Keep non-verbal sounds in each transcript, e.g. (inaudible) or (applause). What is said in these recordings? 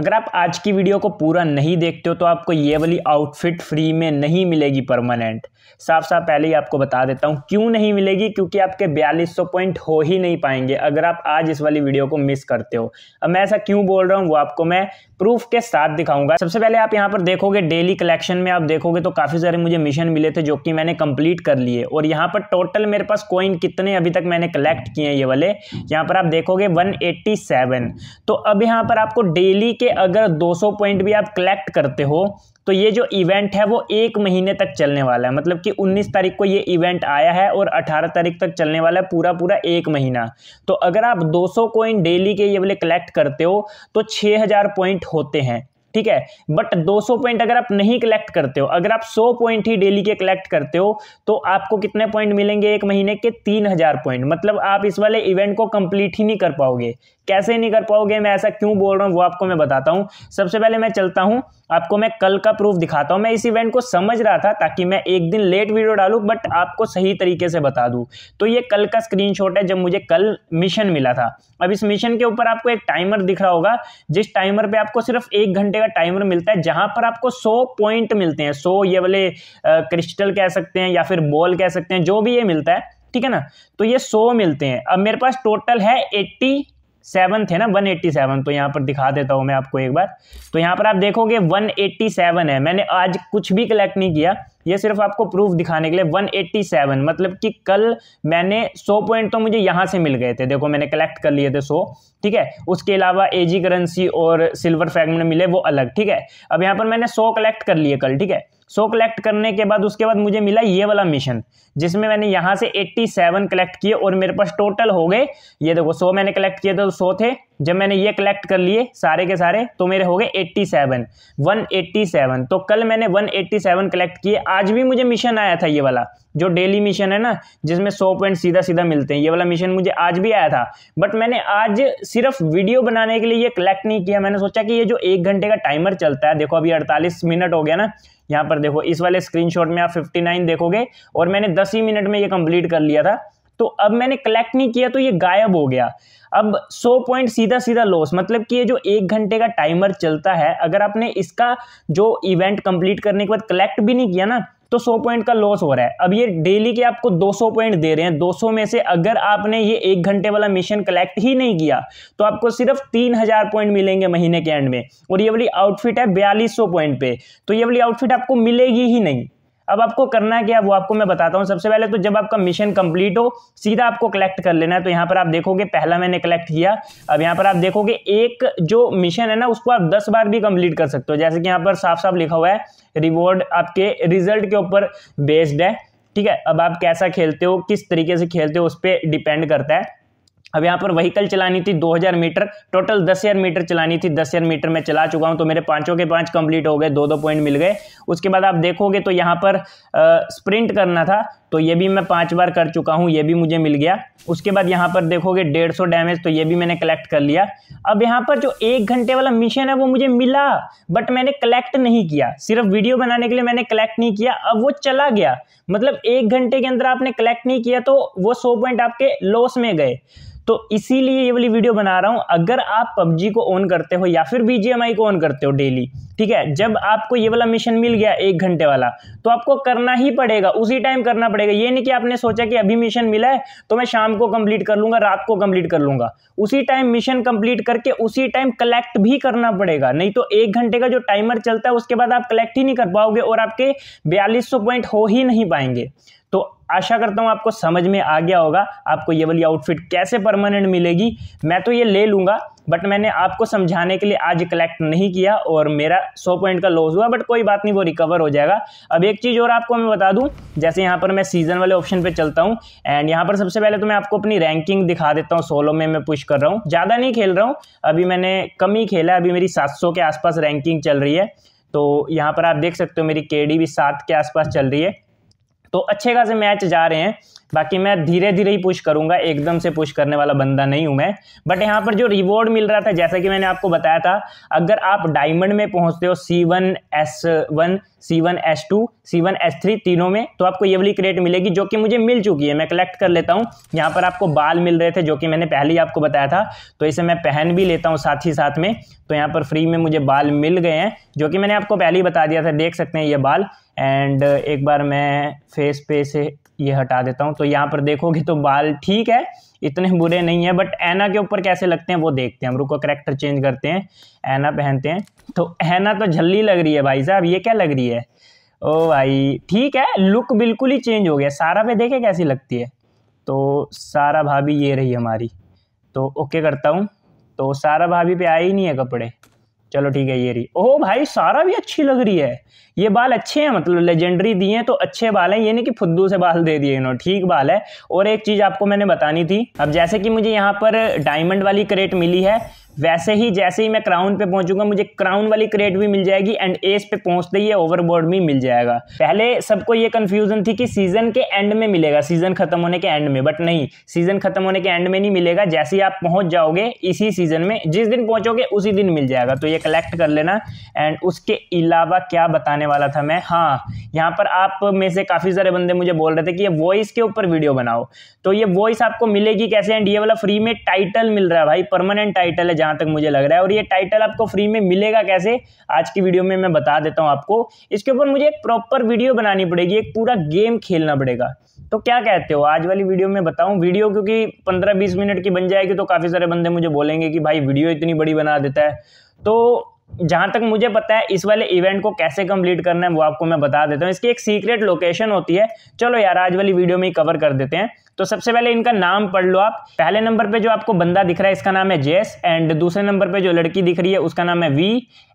अगर आप आज की वीडियो को पूरा नहीं देखते हो तो आपको ये वाली आउटफिट फ्री में नहीं मिलेगी परमानेंट साफ साफ पहले ही आपको बता देता हूँ क्यों नहीं मिलेगी क्योंकि आपके 4200 पॉइंट हो ही नहीं पाएंगे अगर आप आज इस वाली वीडियो को मिस करते हो अब मैं ऐसा क्यों बोल रहा हूँ वो आपको मैं प्रूफ के साथ दिखाऊंगा सबसे पहले आप यहाँ पर देखोगे डेली कलेक्शन में आप देखोगे तो काफ़ी सारे मुझे मिशन मिले थे जो कि मैंने कंप्लीट कर लिए और यहाँ पर टोटल मेरे पास कोइन कितने अभी तक मैंने कलेक्ट किए हैं ये वाले यहाँ पर आप देखोगे वन तो अब यहाँ पर आपको डेली के के अगर 200 पॉइंट भी आप कलेक्ट करते हो तो ये जो इवेंट है वो एक महीने तक चलने वाला है मतलब कि 19 तारीख को ये इवेंट आया है और 18 तारीख तक चलने वाला है पूरा पूरा एक महीना तो अगर आप 200 कॉइन डेली के ये वाले कलेक्ट करते हो तो 6000 पॉइंट होते हैं ठीक है बट 200 पॉइंट अगर आप नहीं कलेक्ट करते हो अगर आप 100 पॉइंट ही डेली के कलेक्ट करते हो तो आपको कितने पॉइंट मिलेंगे एक महीने के तीन हजार पॉइंट मतलब आप इस वाले इवेंट को कंप्लीट ही नहीं कर पाओगे कैसे नहीं कर पाओगे मैं ऐसा क्यों बोल रहा हूँ वो आपको मैं बताता हूँ सबसे पहले मैं चलता हूँ आपको मैं कल का प्रूफ दिखाता हूँ मैं इस इवेंट को समझ रहा था ताकि मैं एक दिन लेट वीडियो डालूँ बट आपको सही तरीके से बता दूँ तो ये कल का स्क्रीनशॉट है जब मुझे कल मिशन मिला था अब इस मिशन के ऊपर आपको एक टाइमर दिख रहा होगा जिस टाइमर पर आपको सिर्फ एक घंटे का टाइमर मिलता है जहाँ पर आपको सौ पॉइंट मिलते हैं सौ ये वाले क्रिस्टल कह सकते हैं या फिर बॉल कह सकते हैं जो भी ये मिलता है ठीक है ना तो ये सौ मिलते हैं अब मेरे पास टोटल है एट्टी सेवन थे ना वन एट्टी सेवन तो यहाँ पर दिखा देता हूँ मैं आपको एक बार तो यहाँ पर आप देखोगे वन एट्टी सेवन है मैंने आज कुछ भी कलेक्ट नहीं किया ये सिर्फ आपको प्रूफ दिखाने के लिए वन एट्टी सेवन मतलब कि कल मैंने सौ पॉइंट तो मुझे यहाँ से मिल गए थे देखो मैंने कलेक्ट कर लिए थे सो ठीक है उसके अलावा एजी करेंसी और सिल्वर फैगमेंट मिले वो अलग ठीक है अब यहाँ पर मैंने सो कलेक्ट कर लिए कल ठीक है सो कलेक्ट करने के बाद उसके बाद मुझे मिला ये वाला मिशन जिसमें मैंने यहाँ से 87 कलेक्ट किए और मेरे पास टोटल हो गए ये देखो 100 मैंने कलेक्ट किए थे तो 100 थे जब मैंने ये कलेक्ट कर लिए सारे के सारे तो मेरे हो गए 87 187 तो कल मैंने 187 कलेक्ट किए आज भी मुझे मिशन आया था ये वाला जो डेली मिशन है ना जिसमें 100 पॉइंट सीधा सीधा मिलते हैं ये वाला मिशन मुझे आज भी आया था बट मैंने आज सिर्फ वीडियो बनाने के लिए ये कलेक्ट नहीं किया मैंने सोचा कि ये जो एक घंटे का टाइमर चलता है देखो अभी अड़तालीस मिनट हो गया ना यहाँ पर देखो इस वाले स्क्रीनशॉट में आप 59 देखोगे और मैंने 10 ही मिनट में ये कंप्लीट कर लिया था तो अब मैंने कलेक्ट नहीं किया तो ये गायब हो गया अब 100 पॉइंट सीधा सीधा लॉस मतलब कि ये जो एक घंटे का टाइमर चलता है अगर आपने इसका जो इवेंट कंप्लीट करने के बाद कलेक्ट भी नहीं किया ना तो 100 पॉइंट का लॉस हो रहा है अब ये डेली के आपको 200 पॉइंट दे रहे हैं 200 में से अगर आपने ये एक घंटे वाला मिशन कलेक्ट ही नहीं किया तो आपको सिर्फ 3000 पॉइंट मिलेंगे महीने के एंड में और ये वाली आउटफिट है बयालीस पॉइंट पे तो ये वाली आउटफिट आपको मिलेगी ही नहीं अब आपको करना क्या वो आपको मैं बताता हूँ सबसे पहले तो जब आपका मिशन कंप्लीट हो सीधा आपको कलेक्ट कर लेना है तो यहाँ पर आप देखोगे पहला मैंने कलेक्ट किया अब यहाँ पर आप देखोगे एक जो मिशन है ना उसको आप दस बार भी कंप्लीट कर सकते हो जैसे कि यहाँ पर साफ साफ लिखा हुआ है रिवॉर्ड आपके रिजल्ट के ऊपर बेस्ड है ठीक है अब आप कैसा खेलते हो किस तरीके से खेलते हो उस पर डिपेंड करता है अब यहाँ पर वहीकल चलानी थी 2000 मीटर टोटल 10000 मीटर चलानी थी 10000 मीटर में चला चुका हूँ तो मेरे पाँचों के पाँच कंप्लीट हो गए दो दो पॉइंट मिल गए उसके बाद आप देखोगे तो यहाँ पर आ, स्प्रिंट करना था तो ये भी मैं पाँच बार कर चुका हूँ ये भी मुझे मिल गया उसके बाद यहाँ पर देखोगे डेढ़ सौ डैमेज तो ये भी मैंने कलेक्ट कर लिया अब यहाँ पर जो एक घंटे वाला मिशन है वो मुझे मिला बट मैंने कलेक्ट नहीं किया सिर्फ वीडियो बनाने के लिए मैंने कलेक्ट नहीं किया अब वो चला गया मतलब एक घंटे के अंदर आपने कलेक्ट नहीं किया तो वो सौ पॉइंट आपके लॉस में गए तो इसीलिए ये वाली वीडियो बना रहा हूँ अगर आप पबजी को ऑन करते हो या फिर बीजेएमआई को ऑन करते हो डेली ठीक है जब आपको ये वाला मिशन मिल गया एक घंटे वाला तो आपको करना ही पड़ेगा उसी टाइम करना पड़ेगा ये नहीं कि आपने सोचा कि अभी मिशन मिला है तो मैं शाम को कंप्लीट कर लूंगा रात को कंप्लीट कर लूंगा उसी टाइम मिशन कंप्लीट करके उसी टाइम कलेक्ट भी करना पड़ेगा नहीं तो एक घंटे का जो टाइमर चलता है उसके बाद आप कलेक्ट ही नहीं कर पाओगे और आपके बयालीस पॉइंट हो ही नहीं पाएंगे तो आशा करता हूं आपको समझ में आ गया होगा आपको ये वाली आउटफिट कैसे परमानेंट मिलेगी मैं तो ये ले लूंगा बट मैंने आपको समझाने के लिए आज कलेक्ट नहीं किया और मेरा सौ पॉइंट का लॉस हुआ बट कोई बात नहीं वो रिकवर हो जाएगा अब एक चीज़ और आपको मैं बता दूँ जैसे यहाँ पर मैं सीज़न वाले ऑप्शन पर चलता हूँ एंड यहाँ पर सबसे पहले तो मैं आपको अपनी रैंकिंग दिखा देता हूँ सोलो में मैं पुश कर रहा हूँ ज़्यादा नहीं खेल रहा हूँ अभी मैंने कम ही खेला अभी मेरी सात के आसपास रैंकिंग चल रही है तो यहाँ पर आप देख सकते हो मेरी के भी सात के आसपास चल रही है तो अच्छे खासे मैच जा रहे हैं बाकी मैं धीरे धीरे ही पुश करूंगा एकदम से पुश करने वाला बंदा नहीं हूं मैं बट यहाँ पर जो रिवॉर्ड मिल रहा था जैसा कि मैंने आपको बताया था अगर आप डायमंड में पहुंचते हो C one S one C one S two C one S three तीनों में तो आपको ये वाली क्रेट मिलेगी जो कि मुझे मिल चुकी है मैं कलेक्ट कर लेता हूँ यहाँ पर आपको बाल मिल रहे थे जो कि मैंने पहले ही आपको बताया था तो इसे मैं पहन भी लेता हूँ साथ ही साथ में तो यहाँ पर फ्री में मुझे बाल मिल गए हैं जो कि मैंने आपको पहले ही बता दिया था देख सकते हैं ये बाल एंड एक बार मैं फेस पे से ये हटा देता हूँ तो यहाँ पर देखोगे तो बाल ठीक है इतने बुरे नहीं है बट ऐना के ऊपर कैसे लगते हैं वो देखते हैं हम रुको करेक्टर चेंज करते हैं ऐना पहनते हैं तो ऐना तो झल्ली लग रही है भाई साहब ये क्या लग रही है ओ भाई ठीक है लुक बिल्कुल ही चेंज हो गया सारा पे देखे कैसी लगती है तो सारा भाभी ये रही हमारी तो ओके करता हूँ तो सारा भाभी पे आए ही नहीं है कपड़े चलो ठीक है ये रही ओह भाई सारा भी अच्छी लग रही है ये बाल अच्छे हैं मतलब लेजेंडरी दिए हैं तो अच्छे बाल हैं ये नहीं कि फुद्दू से बाल दे दिए इन्होंने ठीक बाल है और एक चीज़ आपको मैंने बतानी थी अब जैसे कि मुझे यहाँ पर डायमंड वाली करेट मिली है वैसे ही जैसे ही मैं क्राउन पे पहुंचूंगा मुझे क्राउन वाली क्रेट भी मिल जाएगी एंड एस पे पहुंचते ही ओवरबोर्ड भी मिल जाएगा पहले सबको ये कंफ्यूजन थी कि सीजन के एंड में मिलेगा सीजन खत्म होने के एंड में बट नहीं सीजन खत्म होने के एंड में नहीं मिलेगा जैसे ही आप पहुंच जाओगे इसी सीजन में जिस दिन पहुंचोगे उसी दिन मिल जाएगा तो ये कलेक्ट कर लेना एंड उसके अलावा क्या बताने वाला था मैं हाँ यहाँ पर आप में से काफ़ी सारे बंदे मुझे बोल रहे थे कि ये वॉइस के ऊपर वीडियो बनाओ तो ये वॉइस आपको मिलेगी कैसे एंड ये वाला फ्री में टाइटल मिल रहा है भाई परमानेंट टाइटल है जहां तक मुझे लग रहा है और ये टाइटल आपको फ्री में मिलेगा कैसे आज की वीडियो में मैं बता देता हूँ आपको इसके ऊपर मुझे एक प्रॉपर वीडियो बनानी पड़ेगी एक पूरा गेम खेलना पड़ेगा तो क्या कहते हो आज वाली वीडियो में बताऊं वीडियो क्योंकि पंद्रह बीस मिनट की बन जाएगी तो काफ़ी सारे बंदे मुझे बोलेंगे कि भाई वीडियो इतनी बड़ी बना देता है तो जहाँ तक मुझे पता है इस वाले इवेंट को कैसे कंप्लीट करना है वो आपको मैं बता देता हूँ इसकी एक सीक्रेट लोकेशन होती है चलो यार आज वाली वीडियो में ही कवर कर देते हैं तो सबसे पहले इनका नाम पढ़ लो आप पहले नंबर पे जो आपको बंदा दिख रहा है इसका नाम है जेस एंड दूसरे नंबर पे जो लड़की दिख रही है उसका नाम है वी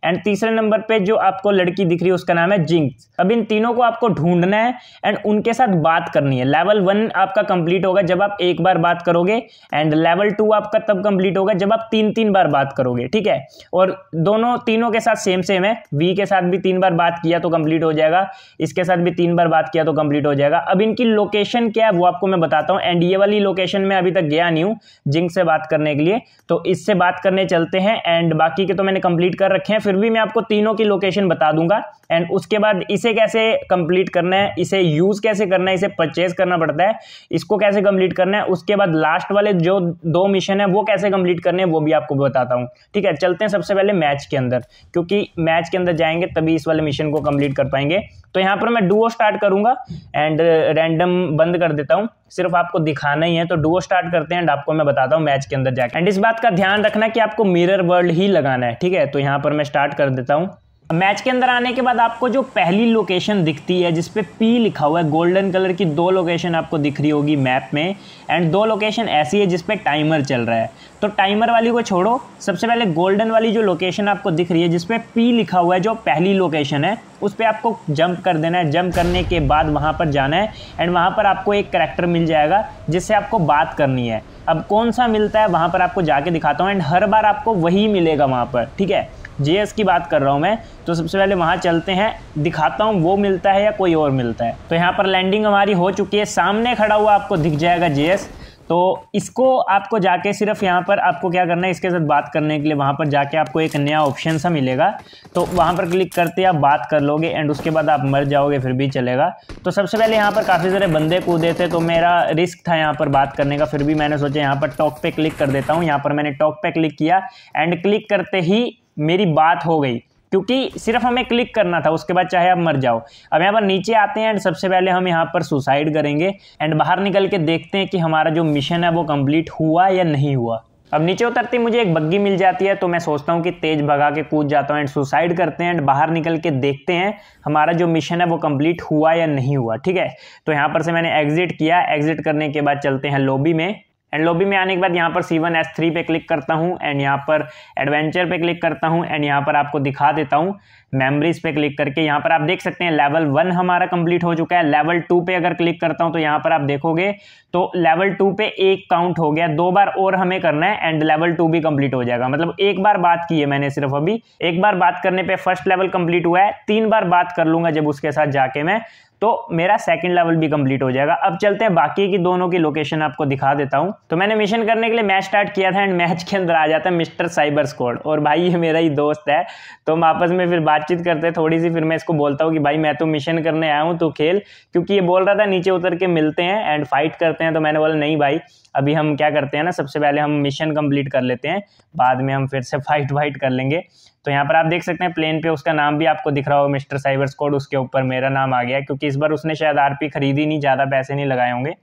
एंड तीसरे नंबर पे जो आपको लड़की दिख रही है उसका नाम है जिंक्स अब इन तीनों को आपको ढूंढना है एंड उनके साथ बात करनी है लेवल वन आपका कंप्लीट होगा जब आप एक बार बात करोगे एंड लेवल टू आपका तब कंप्लीट होगा जब आप तीन तीन बार बात करोगे ठीक है और दोनों तीनों के साथ सेम सेम है वी के साथ भी तीन बार बात किया तो कंप्लीट हो जाएगा इसके साथ भी तीन बार बात किया तो कंप्लीट हो जाएगा अब इनकी लोकेशन क्या है वो आपको मैं बताता हूँ एंड ये वाली लोकेशन में अभी तक गया नहीं हूँ जिंक से बात करने के लिए तो इससे बात करने चलते हैं एंड बाकी के तो मैंने कंप्लीट कर रखे हैं फिर भी मैं आपको तीनों की लोकेशन बता दूंगा एंड उसके बाद इसे कैसे कंप्लीट करना है इसे यूज़ कैसे करना है इसे परचेज करना पड़ता है इसको कैसे कंप्लीट करना है उसके बाद लास्ट वाले जो दो मिशन है वो कैसे कंप्लीट करने हैं वो भी आपको बताता हूँ ठीक है चलते हैं सबसे पहले मैच के अंदर अंदर क्योंकि मैच के अंदर जाएंगे तभी इस वाले मिशन को कंप्लीट कर पाएंगे तो यहाँ पर मैं डुओ स्टार्ट करूंगा एंड रैंडम uh, बंद कर देता हूँ सिर्फ आपको दिखाना ही है तो डुओ स्टार्ट करते हैं एंड आपको मैं बताता हूँ मैच के अंदर जाकर एंड इस बात का ध्यान रखना कि आपको मिरर वर्ल्ड ही लगाना है ठीक है तो यहाँ पर मैं स्टार्ट कर देता हूँ मैच के अंदर आने के बाद आपको जो पहली लोकेशन दिखती है जिस पे पी लिखा हुआ है गोल्डन कलर की दो लोकेशन आपको दिख रही होगी मैप में एंड दो लोकेशन ऐसी है जिस पे टाइमर चल रहा है तो टाइमर वाली को छोड़ो सबसे पहले गोल्डन वाली जो लोकेशन आपको दिख रही है जिस पे पी लिखा हुआ है जो पहली लोकेशन है उस पर आपको जंप कर देना है जंप करने के बाद वहाँ पर जाना है एंड वहाँ पर आपको एक करेक्टर मिल जाएगा जिससे आपको बात करनी है अब कौन सा मिलता है वहाँ पर आपको जाके दिखाता हूँ एंड हर बार आपको वही मिलेगा वहाँ पर ठीक है जे की बात कर रहा हूँ मैं तो सबसे पहले वहाँ चलते हैं दिखाता हूँ वो मिलता है या कोई और मिलता है तो यहाँ पर लैंडिंग हमारी हो चुकी है सामने खड़ा हुआ आपको दिख जाएगा जे तो इसको आपको जाके सिर्फ यहाँ पर आपको क्या करना है इसके साथ बात करने के लिए वहाँ पर जाके आपको एक नया ऑप्शन सा मिलेगा तो वहाँ पर क्लिक करते आप बात कर लोगे एंड उसके बाद आप मर जाओगे फिर भी चलेगा तो सबसे पहले यहाँ पर काफ़ी सारे बंदे कूदे थे तो मेरा रिस्क था यहाँ पर बात करने का फिर भी मैंने सोचा यहाँ पर टॉक पे क्लिक कर देता हूँ यहाँ पर मैंने टॉक पे क्लिक किया एंड क्लिक करते ही मेरी बात हो गई क्योंकि सिर्फ हमें क्लिक करना था उसके बाद चाहे आप मर जाओ अब यहाँ पर नीचे आते हैं एंड सबसे पहले हम यहाँ पर सुसाइड करेंगे एंड बाहर निकल के देखते हैं कि हमारा जो मिशन है वो कंप्लीट हुआ या नहीं हुआ अब नीचे उतरते मुझे एक बग्गी मिल जाती है तो मैं सोचता हूँ कि तेज़ भगा के कूद जाता हूँ एंड सुसाइड करते हैं एंड बाहर निकल के देखते हैं हमारा जो मिशन है वो कंप्लीट हुआ या नहीं हुआ ठीक है तो यहाँ पर से मैंने एग्ज़िट किया एग्ज़िट करने के बाद चलते हैं लॉबी में एंड लॉबी में आने के बाद यहाँ पर सी वन एस थ्री पे क्लिक करता हूँ एंड यहाँ पर एडवेंचर पे क्लिक करता हूँ एंड यहाँ पर आपको दिखा देता हूँ मेमरीज पे क्लिक करके यहाँ पर आप देख सकते हैं लेवल वन हमारा कंप्लीट हो चुका है लेवल टू पे अगर क्लिक करता हूँ तो यहाँ पर आप देखोगे तो लेवल टू पे एक काउंट हो गया दो बार और हमें करना है एंड लेवल टू भी कंप्लीट हो जाएगा मतलब एक बार बात की है मैंने सिर्फ अभी एक बार बात करने पर फर्स्ट लेवल कंप्लीट हुआ है तीन बार बात कर लूंगा जब उसके साथ जाके मैं तो मेरा सेकंड लेवल भी कंप्लीट हो जाएगा अब चलते हैं बाकी की दोनों की लोकेशन आपको दिखा देता हूं तो मैंने मिशन करने के लिए मैच स्टार्ट किया था एंड मैच के अंदर आ जाता है मिस्टर साइबर स्कोड और भाई ये मेरा ही दोस्त है तो हम आपस में फिर बात बातचीत करते हैं थोड़ी सी फिर मैं इसको बोलता हूँ कि भाई मैं तो मिशन करने आया हूँ तो खेल क्योंकि ये बोल रहा था नीचे उतर के मिलते हैं एंड फाइट करते हैं तो मैंने बोला नहीं भाई अभी हम क्या करते हैं ना सबसे पहले हम मिशन कम्प्लीट कर लेते हैं बाद में हम फिर से फाइट (laughs) वाइट कर लेंगे तो यहाँ पर आप देख सकते हैं प्लेन पे उसका नाम भी आपको दिख रहा होगा मिस्टर साइबर स्कोड उसके ऊपर मेरा नाम आ गया क्योंकि इस बार उसने शायद आर खरीदी नहीं ज़्यादा पैसे नहीं लगाए होंगे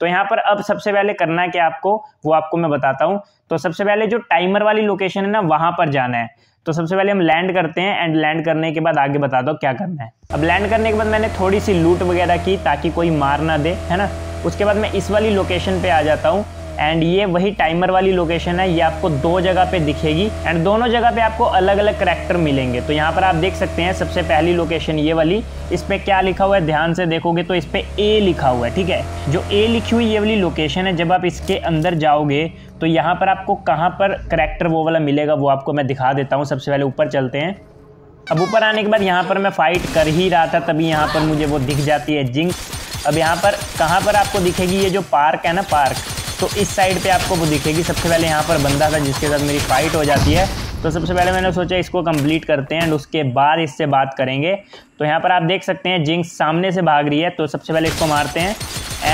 तो यहाँ पर अब सबसे पहले करना है क्या आपको वो आपको मैं बताता हूँ तो सबसे पहले जो टाइमर वाली लोकेशन है ना वहाँ पर जाना है तो सबसे पहले हम लैंड करते हैं एंड लैंड करने के बाद आगे बता दो क्या करना है अब लैंड करने के बाद मैंने थोड़ी सी लूट वगैरह की ताकि कोई मार ना दे है ना उसके बाद मैं इस वाली लोकेशन पे आ जाता हूँ एंड ये वही टाइमर वाली लोकेशन है ये आपको दो जगह पे दिखेगी एंड दोनों जगह पे आपको अलग अलग करेक्टर मिलेंगे तो यहाँ पर आप देख सकते हैं सबसे पहली लोकेशन ये वाली इस पर क्या लिखा हुआ है ध्यान से देखोगे तो इस पर ए लिखा हुआ है ठीक है जो ए लिखी हुई ये वाली लोकेशन है जब आप इसके अंदर जाओगे तो यहाँ पर आपको कहाँ पर करेक्टर वो वाला मिलेगा वो आपको मैं दिखा देता हूँ सबसे पहले ऊपर चलते हैं अब ऊपर आने के बाद यहाँ पर मैं फ़ाइट कर ही रहा था तभी यहाँ पर मुझे वो दिख जाती है जिंक अब यहाँ पर कहाँ पर आपको दिखेगी ये जो पार्क है ना पार्क तो इस साइड पे आपको वो दिखेगी सबसे पहले यहाँ पर बंदा था जिसके साथ मेरी फ़ाइट हो जाती है तो सबसे पहले मैंने सोचा इसको कंप्लीट करते हैं एंड उसके बाद इससे बात करेंगे तो यहाँ पर आप देख सकते हैं जिंक्स सामने से भाग रही है तो सबसे पहले इसको मारते हैं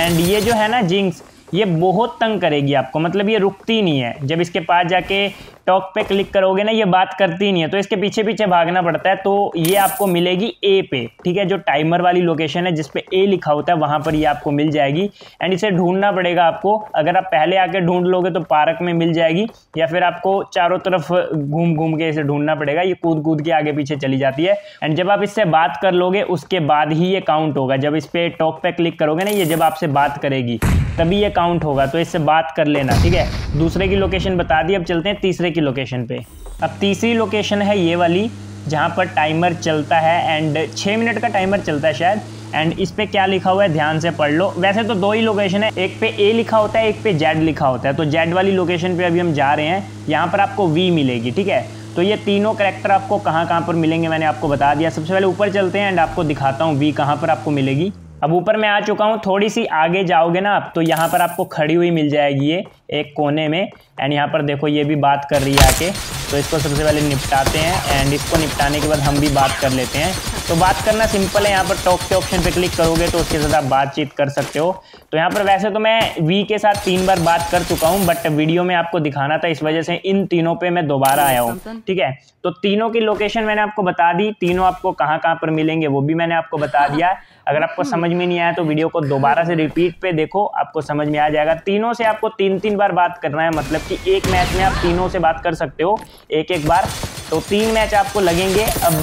एंड ये जो है ना जिंक्स ये बहुत तंग करेगी आपको मतलब ये रुकती नहीं है जब इसके पास जाके टॉक पे क्लिक करोगे ना ये बात करती नहीं है तो इसके पीछे पीछे भागना पड़ता है तो ये आपको मिलेगी ए पे ठीक है जो टाइमर वाली लोकेशन है जिसपे ए लिखा होता है वहाँ पर ये आपको मिल जाएगी एंड इसे ढूंढना पड़ेगा आपको अगर आप पहले आके ढूंढ लोगे तो पार्क में मिल जाएगी या फिर आपको चारों तरफ घूम घूम के इसे ढूंढना पड़ेगा ये कूद कूद के आगे पीछे चली जाती है एंड जब आप इससे बात कर लोगे उसके बाद ही ये काउंट होगा जब इस पर टॉप पे क्लिक करोगे ना ये जब आपसे बात करेगी तभी ये काउंट होगा तो इससे बात कर लेना ठीक है दूसरे की लोकेशन बता दी अब चलते हैं तीसरे की लोकेशन पे अब तीसरी लोकेशन है ये वाली जहाँ पर टाइमर चलता है एंड छः मिनट का टाइमर चलता है शायद एंड इस पर क्या लिखा हुआ है ध्यान से पढ़ लो वैसे तो दो ही लोकेशन है एक पे ए लिखा होता है एक पे जेड लिखा होता है तो जेड वाली लोकेशन पे अभी हम जा रहे हैं यहाँ पर आपको वी मिलेगी ठीक है तो ये तीनों करेक्टर आपको कहाँ कहाँ पर मिलेंगे मैंने आपको बता दिया सबसे पहले ऊपर चलते हैं एंड आपको दिखाता हूँ वी कहाँ पर आपको मिलेगी अब ऊपर मैं आ चुका हूँ थोड़ी सी आगे जाओगे ना आप तो यहाँ पर आपको खड़ी हुई मिल जाएगी ये एक कोने में एंड यहाँ पर देखो ये भी बात कर रही है आके तो इसको सबसे पहले निपटाते हैं एंड इसको निपटाने के बाद हम भी बात कर लेते हैं तो बात करना सिंपल है यहाँ पर टॉक के ऑप्शन पे क्लिक करोगे तो उसके साथ आप बातचीत कर सकते हो तो यहाँ पर वैसे तो मैं वी के साथ तीन बार बात कर चुका हूँ बट वीडियो में आपको दिखाना था इस वजह से इन तीनों पे मैं दोबारा आया हूँ ठीक है तो तीनों की लोकेशन मैंने आपको बता दी तीनों आपको कहाँ कहाँ पर मिलेंगे वो भी मैंने आपको बता दिया अगर आपको hmm. समझ में नहीं आया तो वीडियो को दोबारा से रिपीट पे देखो आपको समझ में आ जाएगा तीनों से आपको तीन तीन बार बात करना है मतलब कि एक मैच में आप तीनों से बात कर सकते हो एक एक बार तो तीन मैच आपको लगेंगे अब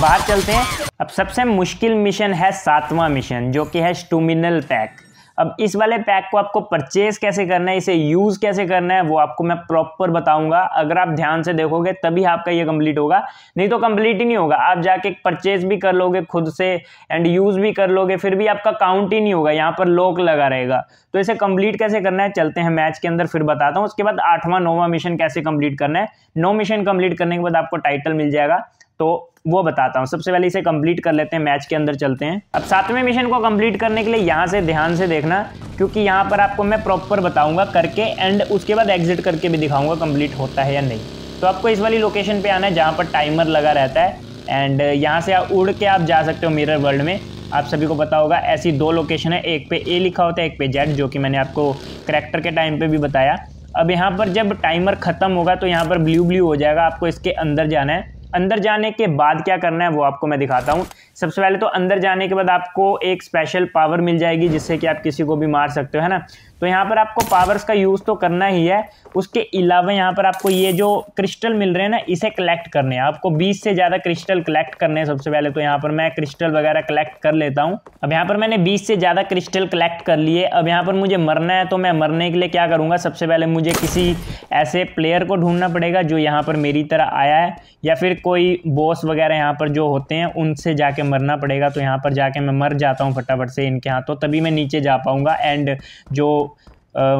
बाहर चलते हैं अब सबसे मुश्किल मिशन है सातवां मिशन जो कि है स्टूमिनल पैक अब इस वाले पैक को आपको परचेज कैसे करना है इसे यूज़ कैसे करना है वो आपको मैं प्रॉपर बताऊंगा अगर आप ध्यान से देखोगे तभी आपका ये कंप्लीट होगा नहीं तो कंप्लीट ही नहीं होगा आप जाके परचेज भी कर लोगे खुद से एंड यूज़ भी कर लोगे फिर भी आपका काउंट ही नहीं होगा यहाँ पर लॉक लगा रहेगा तो इसे कंप्लीट कैसे करना है चलते हैं मैच के अंदर फिर बताता हूँ उसके बाद आठवां नौवां मिशन कैसे कंप्लीट करना है नौ मिशन कंप्लीट करने के बाद आपको टाइटल मिल जाएगा तो वो बताता हूँ सबसे पहले इसे कंप्लीट कर लेते हैं मैच के अंदर चलते हैं अब सातवें मिशन को कंप्लीट करने के लिए यहाँ से ध्यान से देखना क्योंकि यहाँ पर आपको मैं प्रॉपर बताऊँगा करके एंड उसके बाद एग्जिट करके भी दिखाऊँगा कम्प्लीट होता है या नहीं तो आपको इस वाली लोकेशन पर आना है जहाँ पर टाइमर लगा रहता है एंड यहाँ से आप उड़ के आप जा सकते हो मिरर वर्ल्ड में आप सभी को पता होगा ऐसी दो लोकेशन है एक पे ए लिखा होता है एक पे जेड जो कि मैंने आपको करेक्टर के टाइम पे भी बताया अब यहाँ पर जब टाइमर ख़त्म होगा तो यहाँ पर ब्लू ब्लू हो जाएगा आपको इसके अंदर जाना है अंदर जाने के बाद क्या करना है वो आपको मैं दिखाता हूँ सबसे पहले तो अंदर जाने के बाद आपको एक स्पेशल पावर मिल जाएगी जिससे कि आप किसी को भी मार सकते हो है ना तो यहाँ पर आपको पावर्स का यूज़ तो करना ही है उसके अलावा यहाँ पर आपको ये जो क्रिस्टल मिल रहे हैं ना इसे कलेक्ट करने हैं आपको 20 से ज़्यादा क्रिस्टल कलेक्ट करने हैं सबसे पहले तो यहाँ पर मैं क्रिस्टल वगैरह कलेक्ट कर लेता हूँ अब यहाँ पर मैंने 20 से ज़्यादा क्रिस्टल कलेक्ट कर लिए अब यहाँ पर मुझे मरना है तो मैं मरने के लिए क्या करूँगा सबसे पहले मुझे किसी ऐसे प्लेयर को ढूंढना पड़ेगा जो यहाँ पर मेरी तरह आया है या फिर कोई बॉस वगैरह यहाँ पर जो होते हैं उनसे जाके मरना पड़ेगा तो यहाँ पर जाके मैं मर जाता हूँ फटाफट से इनके हाथों तभी मैं नीचे जा पाऊँगा एंड जो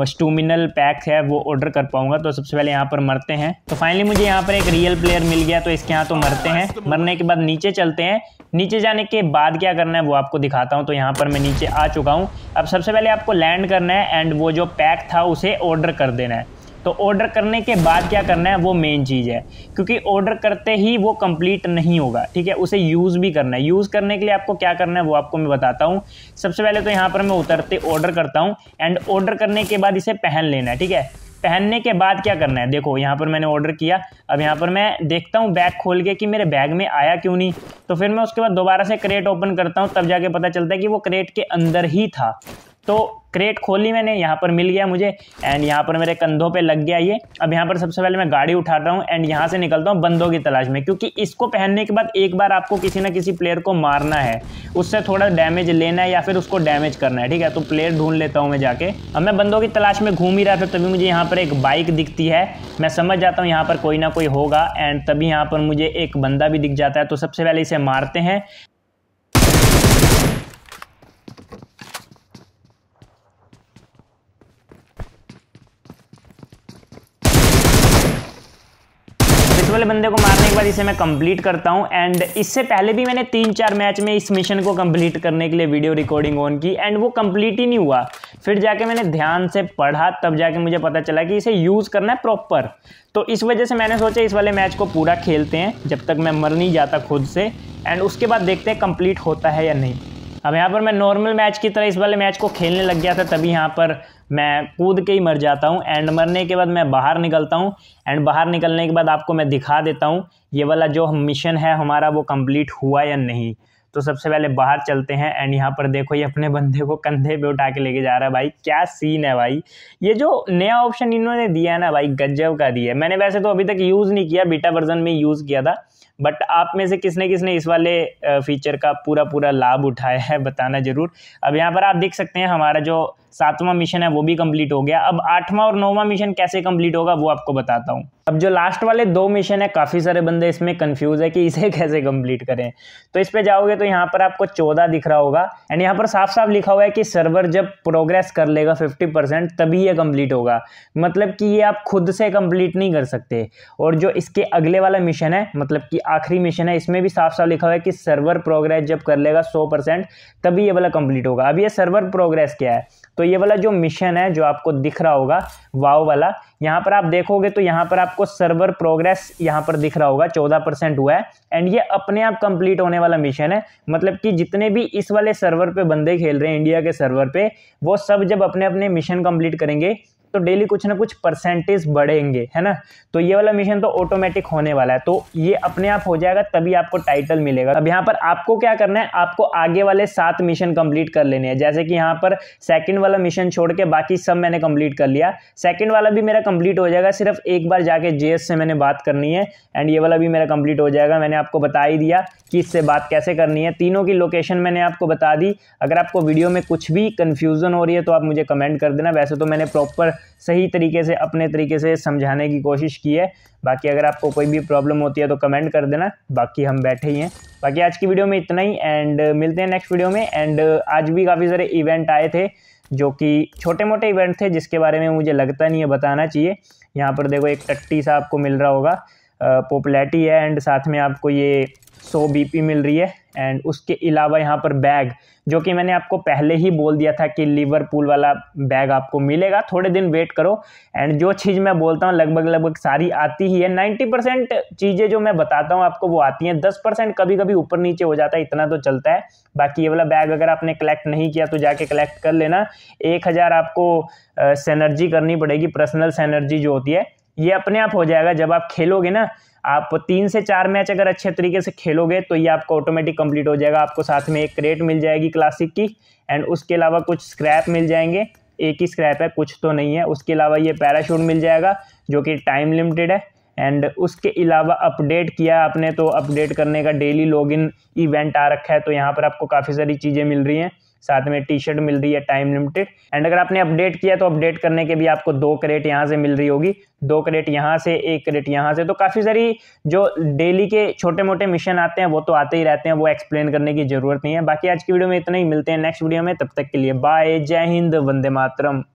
स्टूमिनल पैक्स है वो ऑर्डर कर पाऊंगा तो सबसे पहले यहाँ पर मरते हैं तो फाइनली मुझे यहाँ पर एक रियल प्लेयर मिल गया तो इसके यहाँ तो मरते हैं मरने के बाद नीचे चलते हैं नीचे जाने के बाद क्या करना है वो आपको दिखाता हूँ तो यहाँ पर मैं नीचे आ चुका हूँ अब सबसे पहले आपको लैंड करना है एंड वो जो पैक था उसे ऑर्डर कर देना है तो ऑर्डर करने के बाद क्या करना है वो मेन चीज़ है क्योंकि ऑर्डर करते ही वो कंप्लीट नहीं होगा ठीक है उसे यूज़ भी करना है यूज़ करने के लिए आपको क्या करना है वो आपको मैं बताता हूँ सबसे पहले तो यहाँ पर मैं उतरते ऑर्डर करता हूँ एंड ऑर्डर करने के बाद इसे पहन लेना है ठीक है पहनने के बाद क्या करना है देखो यहाँ पर मैंने ऑर्डर किया अब यहाँ पर मैं देखता हूँ बैग खोल के कि मेरे बैग में आया क्यों नहीं तो फिर मैं उसके बाद दोबारा से क्रेट ओपन करता हूँ तब जाके पता चलता है कि वो क्रेट के अंदर ही था तो क्रेट खोली मैंने यहाँ पर मिल गया मुझे एंड यहाँ पर मेरे कंधों पे लग गया ये अब यहाँ पर सबसे पहले मैं गाड़ी उठा रहा हूँ एंड यहाँ से निकलता हूँ बंदों की तलाश में क्योंकि इसको पहनने के बाद एक बार आपको किसी ना किसी प्लेयर को मारना है उससे थोड़ा डैमेज लेना है या फिर उसको डैमेज करना है ठीक है तो प्लेयर ढूंढ लेता हूँ मैं जाके अब मैं बंदों की तलाश में घूम ही रहा था तभी मुझे यहाँ पर एक बाइक दिखती है मैं समझ जाता हूँ यहाँ पर कोई ना कोई होगा एंड तभी यहाँ पर मुझे एक बंदा भी दिख जाता है तो सबसे पहले इसे मारते हैं वाले बंदे को मारने के बाद इसे मैं कंप्लीट करता हूँ एंड इससे पहले भी मैंने तीन चार मैच में इस मिशन को कंप्लीट करने के लिए वीडियो रिकॉर्डिंग ऑन की एंड वो कंप्लीट ही नहीं हुआ फिर जाके मैंने ध्यान से पढ़ा तब जाके मुझे पता चला कि इसे यूज़ करना है प्रॉपर तो इस वजह से मैंने सोचा इस वाले मैच को पूरा खेलते हैं जब तक मैं मर नहीं जाता खुद से एंड उसके बाद देखते हैं कंप्लीट होता है या नहीं अब यहाँ पर मैं नॉर्मल मैच की तरह इस वाले मैच को खेलने लग गया था तभी यहाँ पर मैं कूद के ही मर जाता हूँ एंड मरने के बाद मैं बाहर निकलता हूँ एंड बाहर निकलने के बाद आपको मैं दिखा देता हूँ ये वाला जो मिशन है हमारा वो कम्प्लीट हुआ या नहीं तो सबसे पहले बाहर चलते हैं एंड यहाँ पर देखो ये अपने बंदे को कंधे पे उठा के लेके जा रहा है भाई क्या सीन है भाई ये जो नया ऑप्शन इन्होंने दिया है ना भाई गजब का दिया है मैंने वैसे तो अभी तक यूज़ नहीं किया बीटा वर्जन में यूज़ किया था बट आप में से किसने किसने इस वाले फीचर का पूरा पूरा लाभ उठाया है बताना ज़रूर अब यहाँ पर आप देख सकते हैं हमारा जो सातवां मिशन है वो भी कंप्लीट हो गया अब आठवां और नौवां मिशन कैसे कंप्लीट होगा वो आपको बताता हूँ अब जो लास्ट वाले दो मिशन है काफ़ी सारे बंदे इसमें कंफ्यूज है कि इसे (laughs) कैसे कंप्लीट करें तो इस पे जाओगे तो यहाँ पर आपको चौदह दिख रहा होगा एंड यहाँ पर साफ साफ लिखा हुआ है कि सर्वर जब प्रोग्रेस कर लेगा फिफ्टी परसेंट तभी ये कंप्लीट होगा मतलब कि ये आप खुद से कंप्लीट नहीं कर सकते और जो इसके अगले वाला मिशन है मतलब कि आखिरी मिशन है इसमें भी साफ साफ लिखा हुआ है कि सर्वर प्रोग्रेस जब कर लेगा सौ तभी ये वाला कंप्लीट होगा अब ये सर्वर प्रोग्रेस क्या है तो ये वाला जो मिशन है जो आपको दिख रहा होगा वाओ वाला यहाँ पर आप देखोगे तो यहाँ पर आपको सर्वर प्रोग्रेस यहाँ पर दिख रहा होगा चौदह परसेंट हुआ है एंड ये अपने आप कंप्लीट होने वाला मिशन है मतलब कि जितने भी इस वाले सर्वर पे बंदे खेल रहे हैं इंडिया के सर्वर पे वो सब जब अपने अपने मिशन कंप्लीट करेंगे तो डेली कुछ ना कुछ परसेंटेज बढ़ेंगे है ना तो ये वाला मिशन तो ऑटोमेटिक होने वाला है तो ये अपने आप हो जाएगा तभी आपको टाइटल मिलेगा अब यहाँ पर आपको क्या करना है आपको आगे वाले सात मिशन कंप्लीट कर लेने हैं जैसे कि यहाँ पर सेकंड वाला मिशन छोड़ के बाकी सब मैंने कंप्लीट कर लिया सेकेंड वाला भी मेरा कंप्लीट हो जाएगा सिर्फ एक बार जाके जेएस से मैंने बात करनी है एंड ये वाला भी मेरा कंप्लीट हो जाएगा मैंने आपको बता ही दिया कि इससे बात कैसे करनी है तीनों की लोकेशन मैंने आपको बता दी अगर आपको वीडियो में कुछ भी कन्फ्यूज़न हो रही है तो आप मुझे कमेंट कर देना वैसे तो मैंने प्रॉपर सही तरीके से अपने तरीके से समझाने की कोशिश की है बाकी अगर आपको कोई भी प्रॉब्लम होती है तो कमेंट कर देना बाकी हम बैठे ही हैं बाकी आज की वीडियो में इतना ही एंड मिलते हैं नेक्स्ट वीडियो में एंड आज भी काफ़ी सारे इवेंट आए थे जो कि छोटे मोटे इवेंट थे जिसके बारे में मुझे लगता नहीं है बताना चाहिए यहाँ पर देखो एक टट्टी सा आपको मिल रहा होगा पॉपुलैरिटी है एंड साथ में आपको ये सौ बीपी मिल रही है एंड उसके अलावा यहाँ पर बैग जो कि मैंने आपको पहले ही बोल दिया था कि लिवरपूल वाला बैग आपको मिलेगा थोड़े दिन वेट करो एंड जो चीज़ मैं बोलता हूँ लगभग लगभग सारी आती ही है 90 परसेंट चीज़ें जो मैं बताता हूँ आपको वो आती हैं 10 परसेंट कभी कभी ऊपर नीचे हो जाता है इतना तो चलता है बाकी ये वाला बैग अगर आपने कलेक्ट नहीं किया तो जाके कलेक्ट कर लेना एक आपको सैनर्जी करनी पड़ेगी पर्सनल सेनर्जी जो होती है ये अपने आप हो जाएगा जब आप खेलोगे ना आप तीन से चार मैच अगर अच्छे तरीके से खेलोगे तो ये आपको ऑटोमेटिक कंप्लीट हो जाएगा आपको साथ में एक क्रेट मिल जाएगी क्लासिक की एंड उसके अलावा कुछ स्क्रैप मिल जाएंगे एक ही स्क्रैप है कुछ तो नहीं है उसके अलावा ये पैराशूट मिल जाएगा जो कि टाइम लिमिटेड है एंड उसके अलावा अपडेट किया आपने तो अपडेट करने का डेली लॉगिन इवेंट आ रखा है तो यहाँ पर आपको काफ़ी सारी चीज़ें मिल रही हैं साथ में टी शर्ट मिल रही है टाइम लिमिटेड एंड अगर आपने अपडेट किया तो अपडेट करने के भी आपको दो करेट यहाँ से मिल रही होगी दो करेट यहाँ से एक करेट यहाँ से तो काफ़ी सारी जो डेली के छोटे मोटे मिशन आते हैं वो तो आते ही रहते हैं वो एक्सप्लेन करने की ज़रूरत नहीं है बाकी आज की वीडियो में इतना ही मिलते हैं नेक्स्ट वीडियो में तब तक के लिए बाय जय हिंद वंदे मातरम